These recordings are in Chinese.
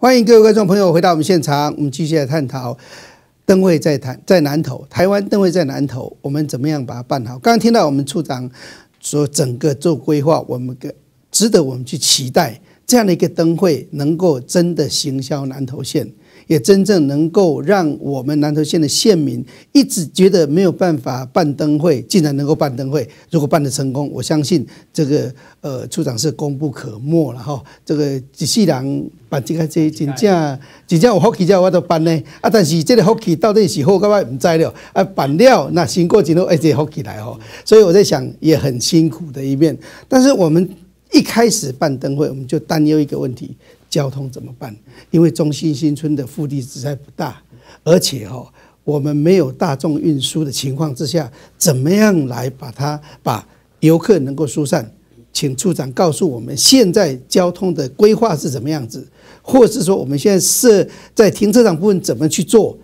欢迎各位观众朋友回到我们现场，我们继续来探讨灯会在谈在南投，台湾灯会在南投，我们怎么样把它办好？刚刚听到我们处长说，整个做规划，我们个值得我们去期待这样的一个灯会，能够真的行销南投县。也真正能够让我们南投县的县民一直觉得没有办法办灯会，竟然能够办灯会。如果办得成功，我相信这个呃处长是功不可没了哈。这个一世人办这个这真正真正我好气，招我都办呢，啊但是这个好气到那时候乖乖不在了啊板料那经过几路而且好气来哦。所以我在想也很辛苦的一面。但是我们一开始办灯会，我们就担忧一个问题。交通怎么办？因为中心新村的腹地实在不大，而且哈，我们没有大众运输的情况之下，怎么样来把它把游客能够疏散？请处长告诉我们现在交通的规划是怎么样子，或是说我们现在设在停车场部分怎么去做？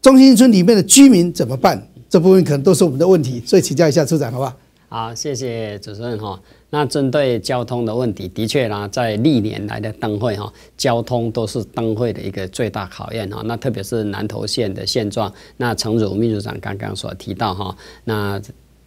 中心村里面的居民怎么办？这部分可能都是我们的问题，所以请教一下处长，好不好？好，谢谢主持人哈。那针对交通的问题，的确啦，在历年来的灯会哈，交通都是灯会的一个最大考验哈。那特别是南投县的现状，那陈主秘书长刚刚所提到哈，那。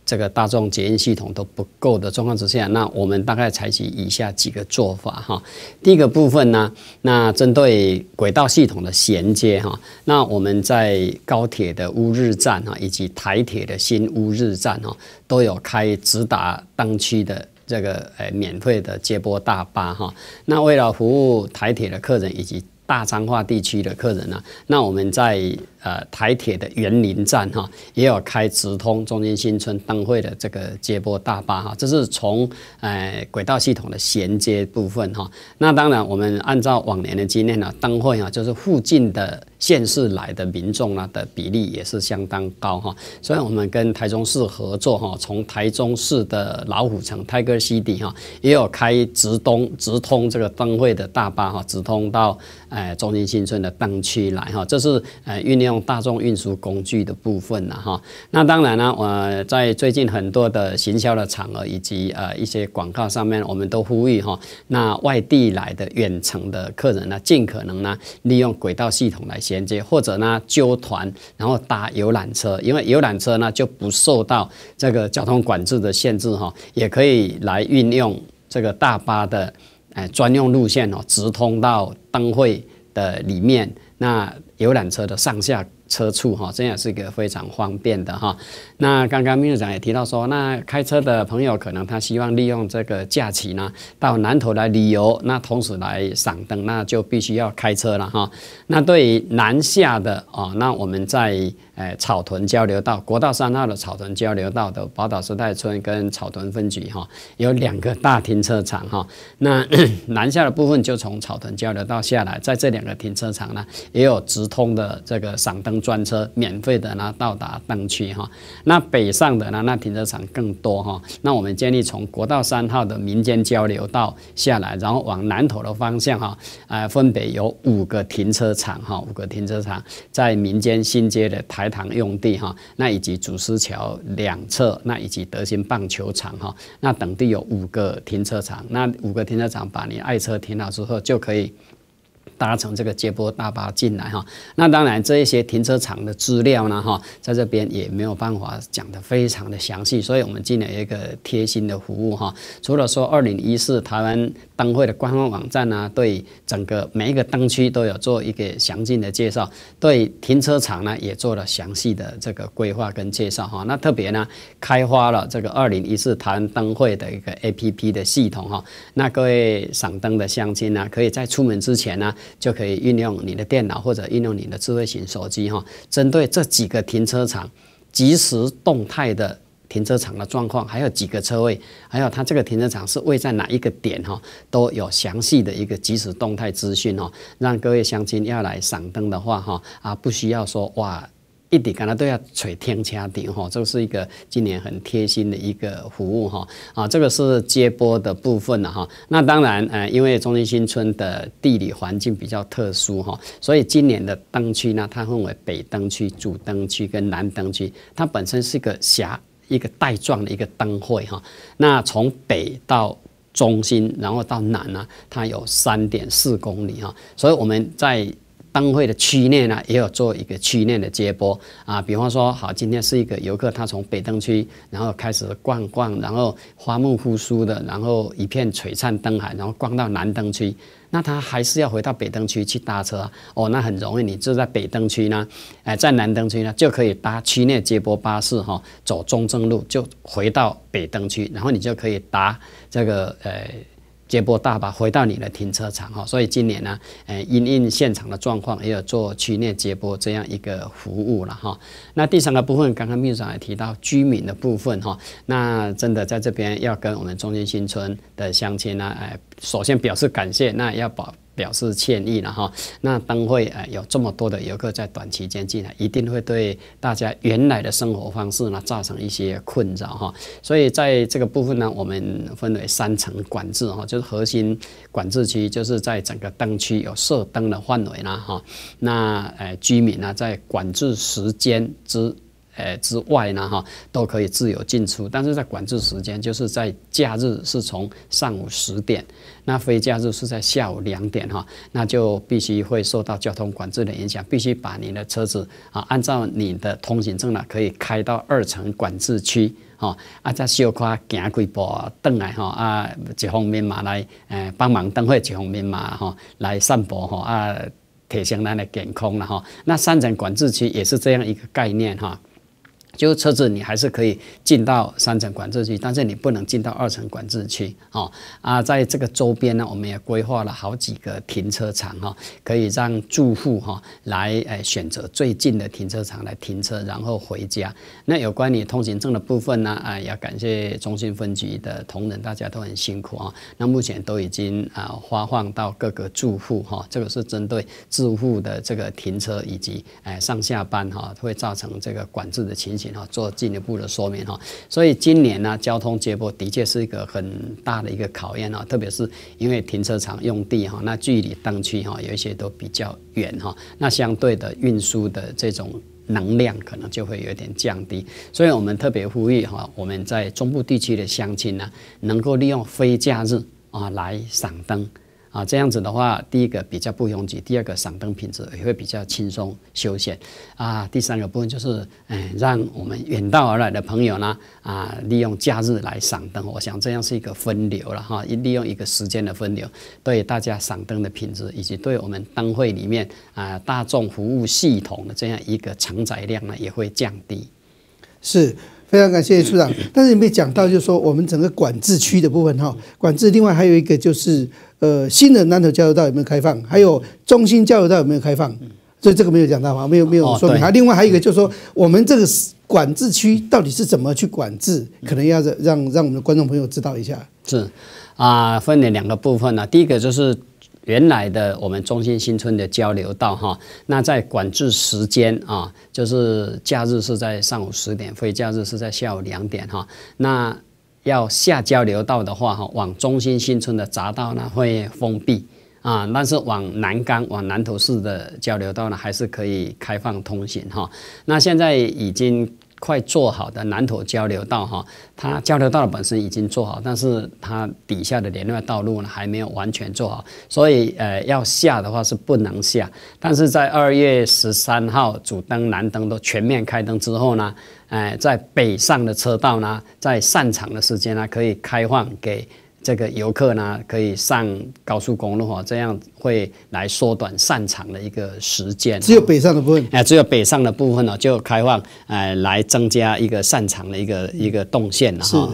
这个大众捷验系统都不够的状况之下，那我们大概采取以下几个做法哈。第一个部分呢，那针对轨道系统的衔接哈，那我们在高铁的乌日站哈，以及台铁的新乌日站哈，都有开直达当区的这个诶，免费的接驳大巴哈。那为了服务台铁的客人以及大彰化地区的客人呢？那我们在呃台铁的园林站哈，也有开直通中间新村灯会的这个接驳大巴哈，这是从呃轨道系统的衔接部分哈。那当然，我们按照往年的经验呢，灯会啊就是附近的。县市来的民众呢的比例也是相当高哈，所以我们跟台中市合作哈，从台中市的老虎城 Tiger City 哈，也有开直东直通这个灯会的大巴哈，直通到诶中心新村的灯区来哈，这是呃运用大众运输工具的部分了哈。那当然呢，我在最近很多的行销的场合以及呃一些广告上面，我们都呼吁哈，那外地来的远程的客人呢，尽可能呢利用轨道系统来。衔接或者呢，揪团然后搭游览车，因为游览车呢就不受到这个交通管制的限制哈，也可以来运用这个大巴的哎专用路线哦，直通到灯会的里面。那游览车的上下。车处哈，这也是一个非常方便的哈。那刚刚秘书长也提到说，那开车的朋友可能他希望利用这个假期呢，到南头来旅游，那同时来赏灯，那就必须要开车了哈。那对于南下的哦，那我们在。哎，草屯交流道，国道三号的草屯交流道的宝岛时代村跟草屯分局哈，有两个大停车场哈。那 南下的部分就从草屯交流道下来，在这两个停车场呢，也有直通的这个赏灯专车，免费的呢到达灯区哈。那北上的呢，那停车场更多哈。那我们建议从国道三号的民间交流道下来，然后往南头的方向哈，哎，分别有五个停车场哈，五个停车场在民间新街的台。台糖用地哈，那以及主思桥两侧，那以及德兴棒球场哈，那等地有五个停车场，那五个停车场把你爱车停好之后就可以。搭乘这个接驳大巴进来哈，那当然这一些停车场的资料呢哈，在这边也没有办法讲得非常的详细，所以我们进了一个贴心的服务哈。除了说2014台湾灯会的官方网站呢，对整个每一个灯区都有做一个详尽的介绍，对停车场呢也做了详细的这个规划跟介绍哈。那特别呢开发了这个2014台湾灯会的一个 APP 的系统哈。那各位赏灯的乡亲呢，可以在出门之前呢。就可以运用你的电脑或者运用你的智慧型手机哈，针对这几个停车场，即时动态的停车场的状况，还有几个车位，还有它这个停车场是位在哪一个点哈，都有详细的一个即时动态资讯哦，让各位乡亲要来赏灯的话哈，啊不需要说哇。一滴甘来都要吹天下地哈，这是一个今年很贴心的一个服务哈啊，这个是接驳的部分了哈。那当然呃，因为中心新村的地理环境比较特殊哈，所以今年的灯区呢，它分为北灯区、主灯区跟南灯区。它本身是一个狭一个带状的一个灯会哈。那从北到中心，然后到南呢，它有三点四公里哈，所以我们在。灯会的区内呢，也有做一个区内的接驳啊。比方说，好，今天是一个游客，他从北灯区，然后开始逛逛，然后花木复苏的，然后一片璀璨灯海，然后逛到南灯区，那他还是要回到北灯区去搭车哦。那很容易，你就在北灯区呢，哎，在南灯区呢，就可以搭区内接驳巴士哈，走中正路就回到北灯区，然后你就可以搭这个呃。接驳大巴回到你的停车场哈，所以今年呢，呃，因应现场的状况，也有做区内接驳这样一个服务了哈。那第三个部分，刚刚秘书长也提到居民的部分哈，那真的在这边要跟我们中心新村的乡亲呢，诶，首先表示感谢，那要把。表示歉意了哈，那灯会呃，有这么多的游客在短期间进来，一定会对大家原来的生活方式呢造成一些困扰哈，所以在这个部分呢，我们分为三层管制哈，就是核心管制区，就是在整个灯区有设灯的范围啦哈，那呃居民呢在管制时间之。呃之外呢，哈，都可以自由进出，但是在管制时间，就是在假日是从上午十点，那非假日是在下午两点，哈，那就必须会受到交通管制的影响，必须把你的车子啊，按照你的通行证呢，可以开到二层管制区，哈，啊，再小可行几步，转来，哈，啊，一方面嘛来，诶，帮忙登会一方面嘛，哈，来散步，哈，啊，铁箱来来检控了，哈，那三层管制区也是这样一个概念，哈。就是车子你还是可以进到三层管制区，但是你不能进到二层管制区啊。啊，在这个周边呢，我们也规划了好几个停车场哈，可以让住户哈来诶选择最近的停车场来停车，然后回家。那有关于通行证的部分呢，啊，要感谢中心分局的同仁，大家都很辛苦啊。那目前都已经啊发放到各个住户哈，这个是针对住户的这个停车以及诶上下班哈会造成这个管制的情形。做进一步的说明哈，所以今年呢，交通接驳的确是一个很大的一个考验啊，特别是因为停车场用地哈，那距离当区哈，有一些都比较远哈，那相对的运输的这种能量可能就会有点降低，所以我们特别呼吁哈，我们在中部地区的乡亲呢，能够利用非假日啊来赏灯。啊，这样子的话，第一个比较不拥挤，第二个赏灯品质也会比较轻松休闲，啊，第三个部分就是，嗯，让我们远道而来的朋友呢，啊，利用假日来赏灯，我想这样是一个分流了哈，利用一个时间的分流，对大家赏灯的品质，以及对我们灯会里面啊大众服务系统的这样一个承载量呢，也会降低。是。非常感谢处长，但是有没讲到，就是说我们整个管制区的部分哈，管制。另外还有一个就是，呃，新的南头交流道有没有开放？还有中心交流道有没有开放？所以这个没有讲到哈，没有没有说明。还另外还有一个就是说，我们这个管制区到底是怎么去管制？可能要让让我们的观众朋友知道一下。是，啊，分了两个部分呢。第一个就是。原来的我们中心新村的交流道哈，那在管制时间啊，就是假日是在上午十点，非假日是在下午两点哈。那要下交流道的话哈，往中心新村的匝道呢会封闭啊，但是往南岗往南头市的交流道呢还是可以开放通行哈。那现在已经。快做好的南土交流道哈，它交流道本身已经做好，但是它底下的联络道路呢还没有完全做好，所以呃要下的话是不能下。但是在二月十三号主灯南灯都全面开灯之后呢，哎，在北上的车道呢，在散场的时间呢可以开放给。这个游客呢，可以上高速公路哈，这样会来缩短散场的一个时间。只有北上的部分，哎，只有北上的部分呢，就开放哎，来增加一个散场的一个一个动线哈。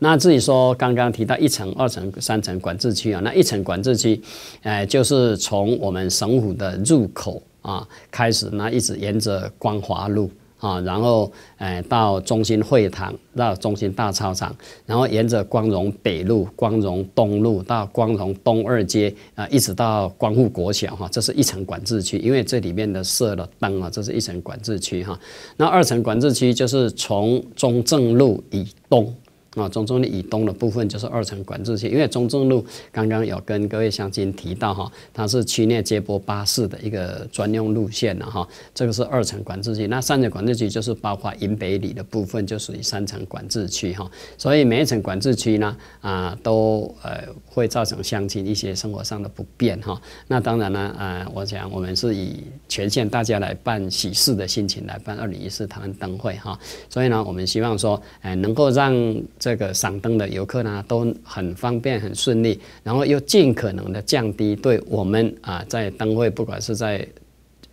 那至于说刚刚提到一层、二层、三层管制区啊，那一层管制区，哎，就是从我们省府的入口啊开始那一直沿着光华路。啊，然后，哎，到中心会堂，到中心大操场，然后沿着光荣北路、光荣东路到光荣东二街，啊，一直到光复国小，哈，这是一层管制区，因为这里面的设了灯啊，这是一层管制区哈。那二层管制区就是从中正路以东。啊，中正路以东的部分就是二层管制区，因为中正路刚刚有跟各位乡亲提到哈，它是区内接驳巴士的一个专用路线了哈，这个是二层管制区，那三层管制区就是包括银北里的部分就属于三层管制区哈，所以每一层管制区呢，啊，都呃会造成乡亲一些生活上的不便哈。那当然呢，呃，我想我们是以全县大家来办喜事的心情来办二零一四台湾灯会哈，所以呢，我们希望说，呃，能够让这个赏灯的游客呢，都很方便、很顺利，然后又尽可能的降低对我们啊，在灯会，不管是在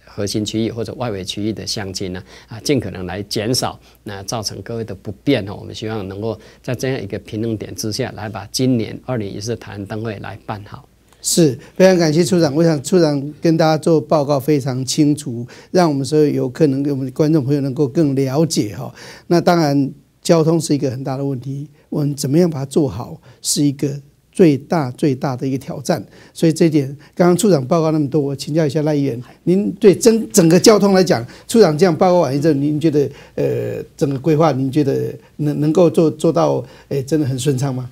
核心区域或者外围区域的相亲呢，啊，尽可能来减少那造成各位的不便哦。我们希望能够在这样一个平衡点之下来把今年二零一四台湾灯会来办好。是非常感谢处长，我想处长跟大家做报告非常清楚，让我们所有游客能给我们观众朋友能够更了解哈。那当然。交通是一个很大的问题，我们怎么样把它做好，是一个最大最大的一个挑战。所以这点，刚刚处长报告那么多，我请教一下赖议员，您对整整个交通来讲，处长这样报告完一阵，您觉得呃整个规划，您觉得能能够做做到，哎，真的很顺畅吗？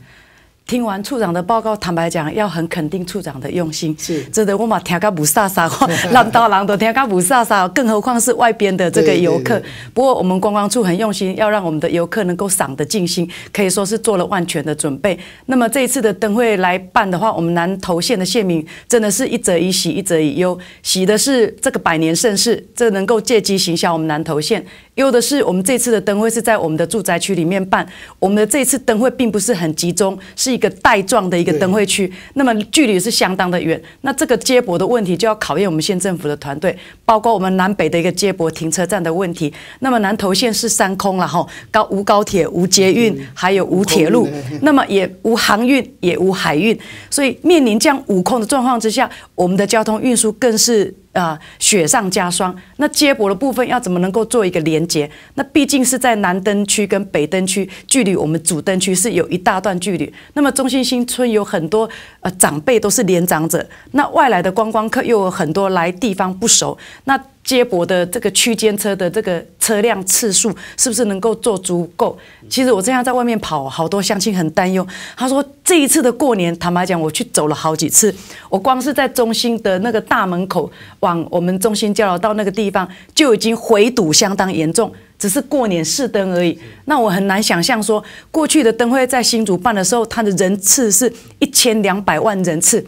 听完处长的报告，坦白讲，要很肯定处长的用心，是，真的我们听干不飒飒，浪刀浪多天干不撒撒，更何况是外边的这个游客。不过我们观光处很用心，要让我们的游客能够赏得尽兴，可以说是做了万全的准备。那么这一次的灯会来办的话，我们南投县的县民真的是一则以喜，一则以忧。喜的是这个百年盛世，这能够借机行销我们南投县；忧的是我们这次的灯会是在我们的住宅区里面办，我们的这次灯会并不是很集中，是。一个带状的一个灯会区，那么距离是相当的远，那这个接驳的问题就要考验我们县政府的团队，包括我们南北的一个接驳、停车站的问题。那么南投县是三空了哈，高无高铁、无捷运，还有无铁路，那么也无航运，也无海运，所以面临这样五空的状况之下，我们的交通运输更是。啊，雪上加霜。那接驳的部分要怎么能够做一个连接？那毕竟是在南灯区跟北灯区，距离我们主灯区是有一大段距离。那么中心新村有很多呃长辈都是年长者，那外来的观光客又有很多来地方不熟，那。接驳的这个区间车的这个车辆次数是不是能够做足够？其实我这样在外面跑，好多乡亲很担忧。他说这一次的过年，坦白讲，我去走了好几次，我光是在中心的那个大门口往我们中心交流道那个地方就已经回堵相当严重。只是过年试灯而已，那我很难想象说过去的灯会在新竹办的时候，它的人次是一千两百万人次。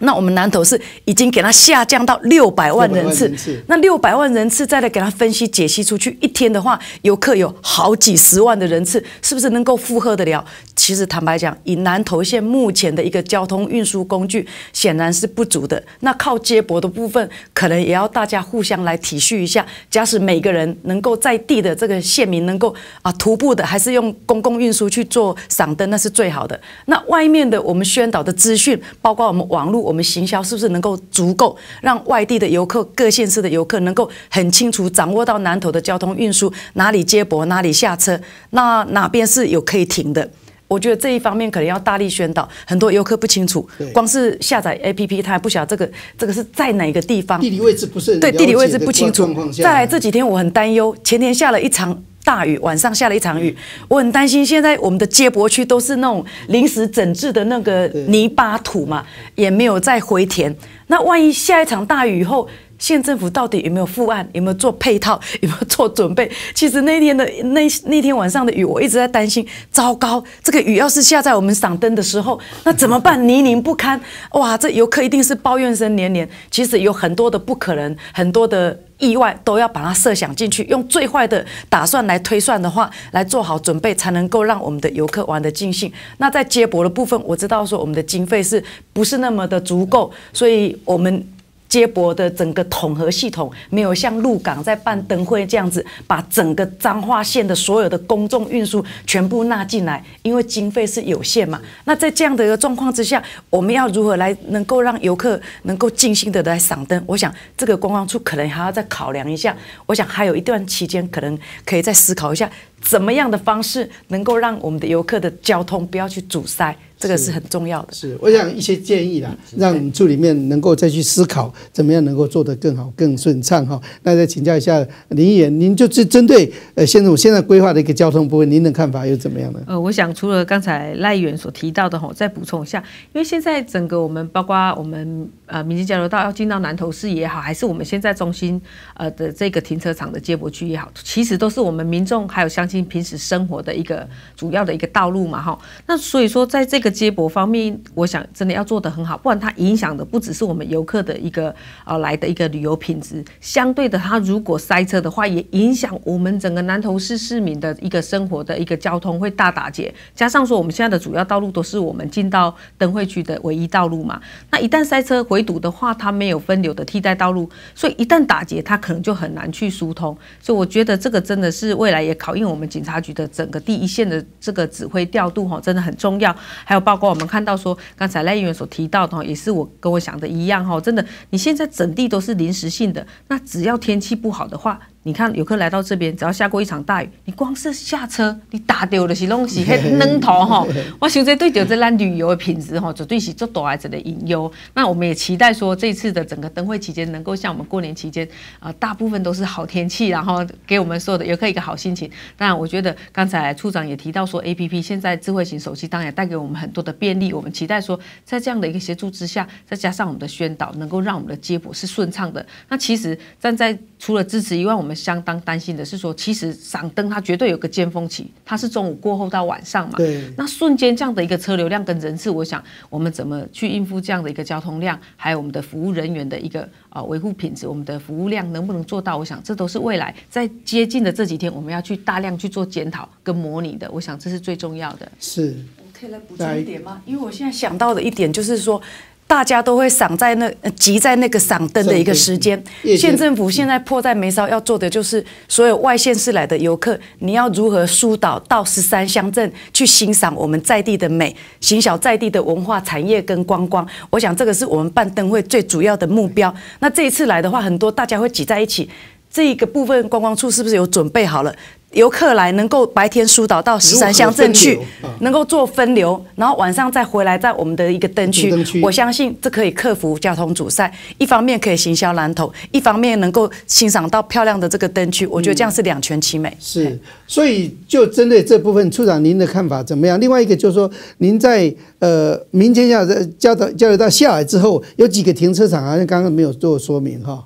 那我们南投是已经给它下降到六百万人次，那六百万人次再来给它分析解析出去，一天的话游客有好几十万的人次，是不是能够负荷得了？其实坦白讲，以南投县目前的一个交通运输工具显然是不足的。那靠接驳的部分，可能也要大家互相来体恤一下。假使每个人能够在地的这个县民能够啊徒步的，还是用公共运输去做赏灯，那是最好的。那外面的我们宣导的资讯，包括我们网络。我们行销是不是能够足够让外地的游客、各县市的游客能够很清楚掌握到南投的交通运输哪里接驳、哪里下车？那哪边是有可以停的？我觉得这一方面可能要大力宣导，很多游客不清楚，光是下载 APP，他还不晓得这个这个是在哪个地方。地理位置不是对地理位置不清楚。再来这几天我很担忧，前天下了一场。大雨晚上下了一场雨，我很担心。现在我们的接驳区都是那种临时整治的那个泥巴土嘛，也没有再回填。那万一下一场大雨以后，县政府到底有没有复案？有没有做配套？有没有做准备？其实那天的那那天晚上的雨，我一直在担心。糟糕，这个雨要是下在我们赏灯的时候，那怎么办？泥泞不堪，哇，这游客一定是抱怨声连连。其实有很多的不可能，很多的。意外都要把它设想进去，用最坏的打算来推算的话，来做好准备，才能够让我们的游客玩得尽兴。那在接驳的部分，我知道说我们的经费是不是那么的足够，所以我们。接驳的整个统合系统没有像鹿港在办灯会这样子，把整个彰化县的所有的公众运输全部纳进来，因为经费是有限嘛。那在这样的一个状况之下，我们要如何来能够让游客能够尽心的来赏灯？我想这个观光处可能还要再考量一下。我想还有一段期间，可能可以再思考一下，怎么样的方式能够让我们的游客的交通不要去阻塞。这个是很重要的。是，我想一些建议啦，让助理面能够再去思考，怎么样能够做得更好、更顺畅哈。那再请教一下林议员，您就是针对呃，现在我现在规划的一个交通部分，您的看法又怎么样呢？呃，我想除了刚才赖议员所提到的哈，再补充一下，因为现在整个我们包括我们呃，民间交流道要进到南投市也好，还是我们现在中心呃的这个停车场的接驳区也好，其实都是我们民众还有乡亲平时生活的一个主要的一个道路嘛哈。那所以说，在这个。接驳方面，我想真的要做得很好，不然它影响的不只是我们游客的一个呃来的一个旅游品质。相对的，它如果塞车的话，也影响我们整个南投市市民的一个生活的一个交通会大打劫。加上说，我们现在的主要道路都是我们进到灯会区的唯一道路嘛。那一旦塞车回堵的话，它没有分流的替代道路，所以一旦打劫，它可能就很难去疏通。所以我觉得这个真的是未来也考验我们警察局的整个第一线的这个指挥调度哈，真的很重要。还有。包括我们看到说，刚才赖议员所提到的，也是我跟我想的一样哈，真的，你现在整地都是临时性的，那只要天气不好的话。你看游客来到这边，只要下过一场大雨，你光是下车，你打到的是东西，迄 扔头哈。我现在对着这咱旅游的品质哈，就对起做多孩子的隐忧。那我们也期待说，这次的整个灯会期间，能够像我们过年期间啊，大部分都是好天气，然后给我们所有的游客一个好心情。那我觉得刚才处长也提到说，A P P 现在智慧型手机当然带给我们很多的便利，我们期待说，在这样的一个协助之下，再加上我们的宣导，能够让我们的接驳是顺畅的。那其实站在除了支持以外，我们相当担心的是说，其实赏灯它绝对有个尖峰期，它是中午过后到晚上嘛。对。那瞬间这样的一个车流量跟人次，我想我们怎么去应付这样的一个交通量，还有我们的服务人员的一个啊维护品质，我们的服务量能不能做到？我想这都是未来在接近的这几天，我们要去大量去做检讨跟模拟的。我想这是最重要的。是。我可以来补充一点吗？因为我现在想到的一点就是说。大家都会赏在那，集在那个赏灯的一个时间。县政府现在迫在眉梢要做的就是，所有外县市来的游客，你要如何疏导到十三乡镇去欣赏我们在地的美、行小在地的文化产业跟观光？我想这个是我们办灯会最主要的目标。那这一次来的话，很多大家会挤在一起。这个部分观光处是不是有准备好了？游客来能够白天疏导到十三乡镇去，能够做分流，然后晚上再回来在我们的一个灯区。我相信这可以克服交通阻塞，一方面可以行销蓝头，一方面能够欣赏到漂亮的这个灯区。我觉得这样是两全其美。是，所以就针对这部分，处长您的看法怎么样？另外一个就是说，您在呃民间要交交流到下来之后，有几个停车场好像刚刚没有做说明哈。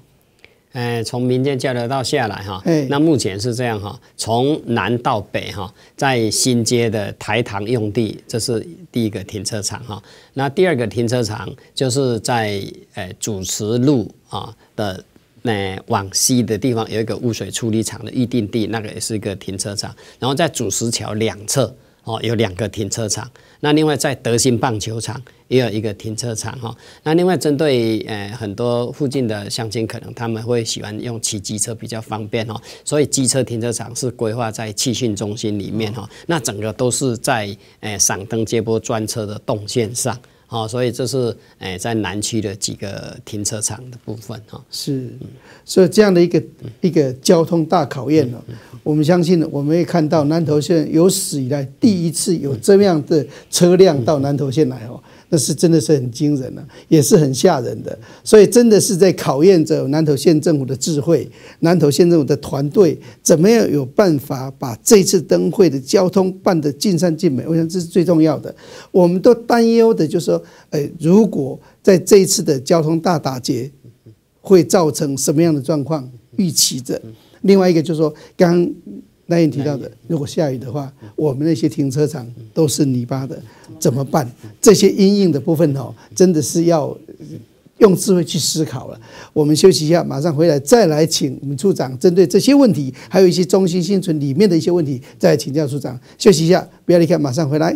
哎，从民间交流道下来哈，嗯，那目前是这样哈，从南到北哈，在新街的台塘用地，这是第一个停车场哈。那第二个停车场就是在呃主持路啊的那往西的地方有一个污水处理厂的预定地，那个也是一个停车场。然后在主石桥两侧哦有两个停车场。那另外在德兴棒球场也有一个停车场哈，那另外针对呃很多附近的乡亲可能他们会喜欢用骑机车比较方便哈，所以机车停车场是规划在汽训中心里面哈，那整个都是在呃赏灯接驳专车的动线上。好，所以这是诶，在南区的几个停车场的部分哈。是，所以这样的一个一个交通大考验呢，我们相信我们也看到南投县有史以来第一次有这样的车辆到南投县来哦。那是真的是很惊人了，也是很吓人的，所以真的是在考验着南投县政府的智慧，南投县政府的团队怎么样有办法把这次灯会的交通办得尽善尽美？我想这是最重要的。我们都担忧的就是说，哎，如果在这一次的交通大打劫，会造成什么样的状况？预期着。另外一个就是说，刚。那您提到的，如果下雨的话，我们那些停车场都是泥巴的，怎么办？这些阴影的部分哦，真的是要用智慧去思考了。我们休息一下，马上回来再来请我们处长针对这些问题，还有一些中心新存里面的一些问题，再请教处长。休息一下，不要离开，马上回来。